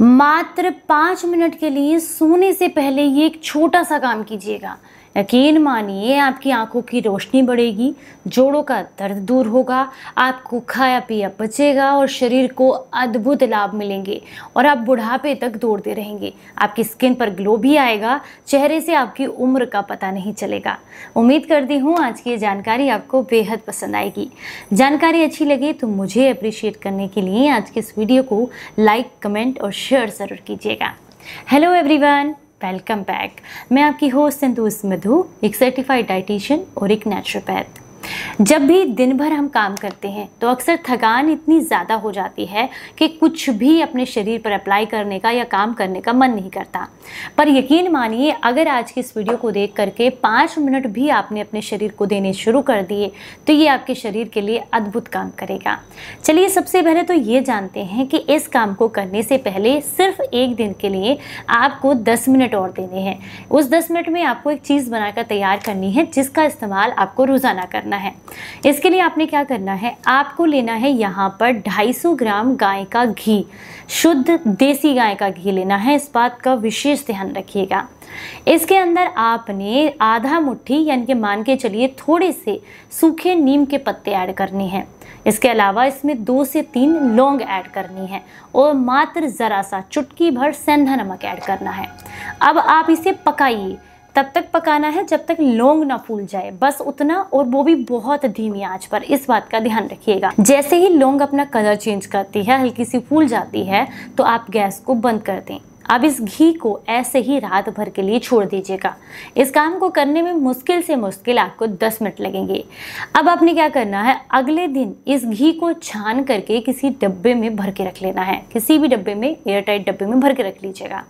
मात्र पाँच मिनट के लिए सोने से पहले ये एक छोटा सा काम कीजिएगा यकीन मानिए आपकी आंखों की रोशनी बढ़ेगी जोड़ों का दर्द दूर होगा आपको खाया पिया बचेगा और शरीर को अद्भुत लाभ मिलेंगे और आप बुढ़ापे तक दौड़ते रहेंगे आपकी स्किन पर ग्लो भी आएगा चेहरे से आपकी उम्र का पता नहीं चलेगा उम्मीद करती हूँ आज की ये जानकारी आपको बेहद पसंद आएगी जानकारी अच्छी लगे तो मुझे अप्रिशिएट करने के लिए आज के इस वीडियो को लाइक कमेंट और शेयर ज़रूर कीजिएगा हेलो एवरीवन वेलकम बैक मैं आपकी होस्ट सिंधु मधु एक सर्टिफाइड डाइटिशियन और एक नेचुरोपैथ जब भी दिन भर हम काम करते हैं तो अक्सर थकान इतनी ज़्यादा हो जाती है कि कुछ भी अपने शरीर पर अप्लाई करने का या काम करने का मन नहीं करता पर यकीन मानिए अगर आज की इस वीडियो को देख करके पाँच मिनट भी आपने अपने शरीर को देने शुरू कर दिए तो ये आपके शरीर के लिए अद्भुत काम करेगा चलिए सबसे पहले तो ये जानते हैं कि इस काम को करने से पहले सिर्फ एक दिन के लिए आपको दस मिनट और देने हैं उस दस मिनट में आपको एक चीज़ बनाकर तैयार करनी है जिसका इस्तेमाल आपको रोज़ाना करना करना है इसके लिए आपने क्या करना है आपको लेना है यहाँ पर 250 ग्राम गाय का घी शुद्ध देसी गाय का घी लेना है इस बात का विशेष ध्यान रखिएगा इसके अंदर आपने आधा मुट्ठी यानी कि मान के चलिए थोड़े से सूखे नीम के पत्ते ऐड करने हैं इसके अलावा इसमें दो से तीन लौंग ऐड करनी है और मात्र ज़रा सा चुटकी भर सेंधा नमक ऐड करना है अब आप इसे पकाइए तब तक पकाना है जब तक लौंग ना फूल जाए बस उतना और वो भी बहुत धीमी आंच पर इस बात का ध्यान रखिएगा जैसे ही लौंग अपना कलर चेंज करती है हल्की सी फूल जाती है तो आप गैस को बंद कर दें अब इस घी को ऐसे ही रात भर के लिए छोड़ दीजिएगा इस काम को करने में मुश्किल से मुश्किल आपको 10 मिनट लगेंगे अब आपने क्या करना है अगले दिन इस घी को छान करके किसी डब्बे में भर के रख लेना है किसी भी डब्बे में एयरटाइट डब्बे में भर के रख लीजिएगा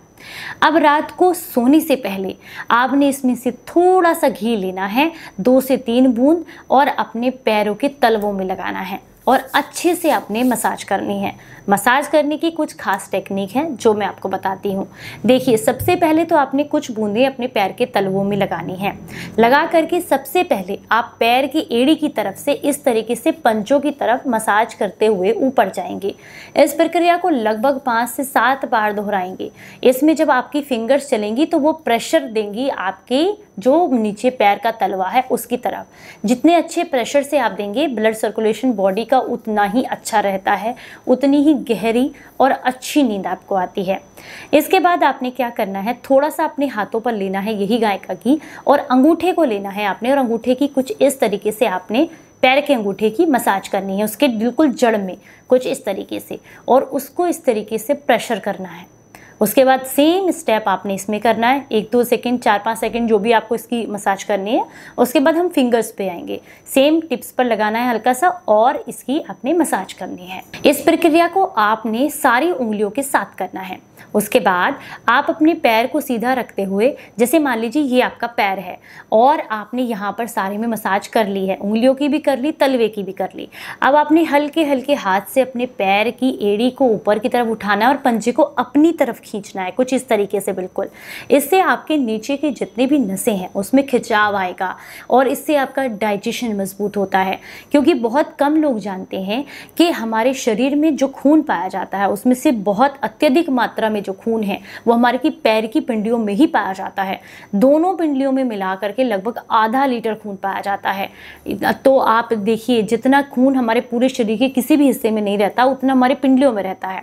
अब रात को सोने से पहले आपने इसमें से थोड़ा सा घी लेना है दो से तीन बूंद और अपने पैरों के तलवों में लगाना है और अच्छे से आपने मसाज करनी है मसाज करने की कुछ खास टेक्निक है जो मैं आपको बताती हूँ देखिए सबसे पहले तो आपने कुछ बूंदें अपने पैर के तलवों में लगानी है लगा करके सबसे पहले आप पैर की एड़ी की तरफ से इस तरीके से पंचों की तरफ मसाज करते हुए ऊपर जाएंगे इस प्रक्रिया को लगभग पाँच से सात बार दोहराएंगे इसमें जब आपकी फिंगर्स चलेंगी तो वो प्रेशर देंगी आपकी जो नीचे पैर का तलवा है उसकी तरफ जितने अच्छे प्रेशर से आप देंगे ब्लड सर्कुलेशन बॉडी का उतना ही अच्छा रहता है उतनी ही गहरी और अच्छी नींद आपको आती है इसके बाद आपने क्या करना है थोड़ा सा अपने हाथों पर लेना है यही गाय का घी और अंगूठे को लेना है आपने और अंगूठे की कुछ इस तरीके से आपने पैर के अंगूठे की मसाज करनी है उसके बिल्कुल जड़ में कुछ इस तरीके से और उसको इस तरीके से प्रेशर करना है उसके बाद सेम स्टेप आपने इसमें करना है एक दो सेकेंड चार पाँच सेकेंड जो भी आपको इसकी मसाज करनी है उसके बाद हम फिंगर्स पे आएंगे सेम टिप्स पर लगाना है हल्का सा और इसकी आपने मसाज करनी है इस प्रक्रिया को आपने सारी उंगलियों के साथ करना है उसके बाद आप अपने पैर को सीधा रखते हुए जैसे मान लीजिए ये आपका पैर है और आपने यहाँ पर सारे में मसाज कर ली है उंगलियों की भी कर ली तलवे की भी कर ली अब आपने हल्के हल्के हाथ से अपने पैर की एड़ी को ऊपर की तरफ उठाना है और पंजे को अपनी तरफ खींचना है कुछ इस तरीके से बिल्कुल इससे आपके नीचे के जितने भी नशे हैं उसमें खिंचाव आएगा और इससे आपका डाइजेशन मजबूत होता है क्योंकि बहुत कम लोग जानते हैं कि हमारे शरीर में जो खून पाया जाता है उसमें से बहुत अत्यधिक मात्रा मात्रा में जो खून है वो हमारे की पैर की पिंडियों में ही पाया जाता है दोनों पिंडलियों में मिला करके लगभग आधा लीटर खून पाया जाता है तो आप देखिए जितना खून हमारे पूरे शरीर के किसी भी हिस्से में नहीं रहता उतना हमारे पिंडलियों में रहता है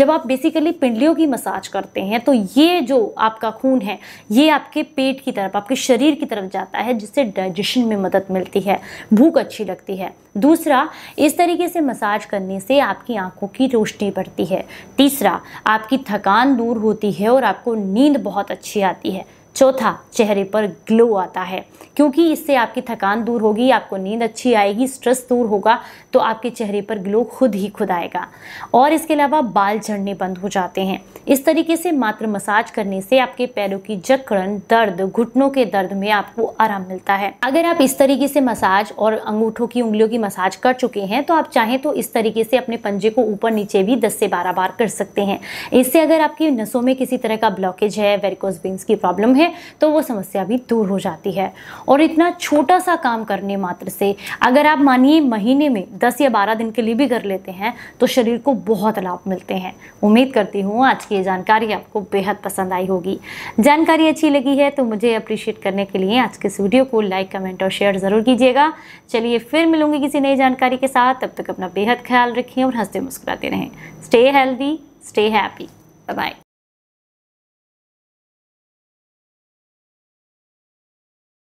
जब आप बेसिकली पिंडलियों की मसाज करते हैं तो ये जो आपका खून है ये आपके पेट की तरफ आपके शरीर की तरफ जाता है जिससे डाइजेशन में मदद मिलती है भूख अच्छी लगती है दूसरा इस तरीके से मसाज करने से आपकी आंखों की रोशनी बढ़ती है तीसरा आपकी थक थकान दूर होती है और आपको नींद बहुत अच्छी आती है चौथा चेहरे पर ग्लो आता है क्योंकि इससे आपकी थकान दूर होगी आपको नींद अच्छी आएगी स्ट्रेस दूर होगा तो आपके चेहरे पर ग्लो खुद ही खुद आएगा और इसके अलावा बाल झड़ने बंद हो जाते हैं इस तरीके से मात्र मसाज करने से आपके पैरों की जकड़न दर्द घुटनों के दर्द में आपको आराम मिलता है अगर आप इस तरीके से मसाज और अंगूठों की उंगलियों की मसाज कर चुके हैं तो आप चाहें तो इस तरीके से अपने पंजे को ऊपर नीचे भी दस से बारह बार कर सकते हैं इससे अगर आपकी नसों में किसी तरह का ब्लॉकेज है वेरिकोज विंग्स की प्रॉब्लम है हैं तो वो समस्या भी दूर हो जाती है और इतना छोटा सा काम करने मात्र से अगर आप मानिए महीने में दस या बारह दिन के लिए भी कर लेते हैं तो शरीर को बहुत लाभ मिलते हैं उम्मीद करती हूँ आज की ये जानकारी आपको बेहद पसंद आई होगी जानकारी अच्छी लगी है तो मुझे अप्रिशिएट करने के लिए आज के इस वीडियो को लाइक कमेंट और शेयर ज़रूर कीजिएगा चलिए फिर मिलूंगी किसी नई जानकारी के साथ तब तक अपना बेहद ख्याल रखें और हंसते मुस्कुराते रहें stay healthy stay happy bye